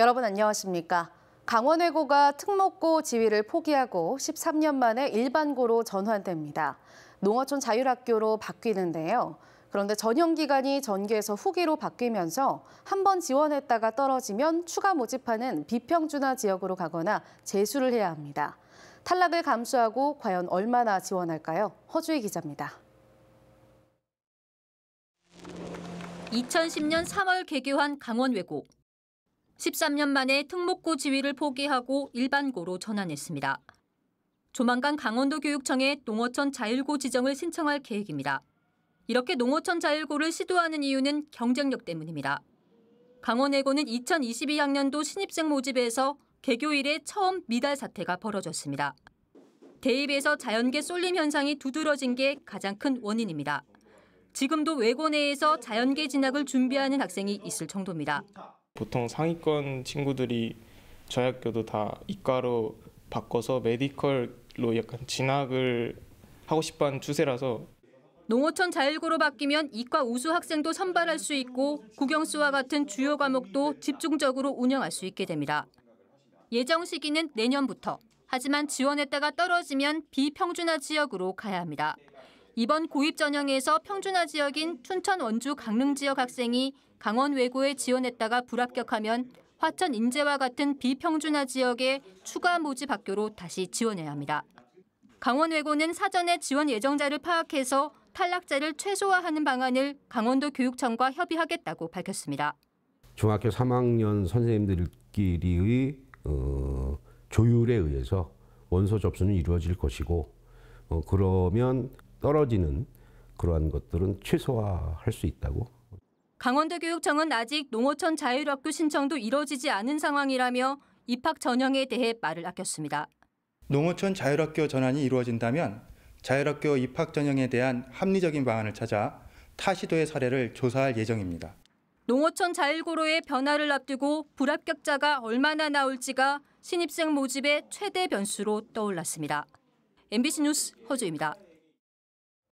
여러분 안녕하십니까? 강원외고가 특목고 지위를 포기하고 13년 만에 일반고로 전환됩니다. 농어촌 자율학교로 바뀌는데요. 그런데 전형 기간이 전기에서 후기로 바뀌면서 한 번 지원했다가 떨어지면 추가 모집하는 비평준화 지역으로 가거나 재수를 해야 합니다. 탈락을 감수하고 과연 얼마나 지원할까요? 허주희 기자입니다. 2010년 3월 개교한 강원외고. 13년 만에 특목고 지위를 포기하고 일반고로 전환했습니다. 조만간 강원도교육청에 농어촌 자율고 지정을 신청할 계획입니다. 이렇게 농어촌 자율고를 시도하는 이유는 경쟁력 때문입니다. 강원외고는 2022학년도 신입생 모집에서 개교일에 처음 미달 사태가 벌어졌습니다. 대입에서 자연계 쏠림 현상이 두드러진 게 가장 큰 원인입니다. 지금도 외고 내에서 자연계 진학을 준비하는 학생이 있을 정도입니다. 보통 상위권 친구들이 저희 학교도 다 이과로 바꿔서 메디컬로 약간 진학을 하고 싶어하는 추세라서 농어촌 자율고로 바뀌면 이과 우수 학생도 선발할 수 있고 국영수와 같은 주요 과목도 집중적으로 운영할 수 있게 됩니다. 예정 시기는 내년부터. 하지만 지원했다가 떨어지면 비평준화 지역으로 가야 합니다. 이번 고입 전형에서 평준화 지역인 춘천 원주 강릉 지역 학생이 강원 외고에 지원했다가 불합격하면 화천 인제와 같은 비평준화 지역에 추가 모집 학교로 다시 지원해야 합니다. 강원 외고는 사전에 지원 예정자를 파악해서 탈락자를 최소화하는 방안을 강원도 교육청과 협의하겠다고 밝혔습니다. 중학교 3학년 선생님들끼리의 어, 조율에 의해서 원서 접수는 이루어질 것이고 어, 그러면 떨어지는 그러한 것들은 최소화할 수 있다고. 강원대교육청은 아직 농어촌 자율학교 신청도 이뤄지지 않은 상황이라며 입학 전형에 대해 말을 아꼈습니다. 농어촌 자율학교 전환이 이루어진다면 자율학교 입학 전형에 대한 합리적인 방안을 찾아 타 시도의 사례를 조사할 예정입니다. 농어촌 자율고로의 변화를 앞두고 불합격자가 얼마나 나올지가 신입생 모집의 최대 변수로 떠올랐습니다. MBC 뉴스 허주입니다.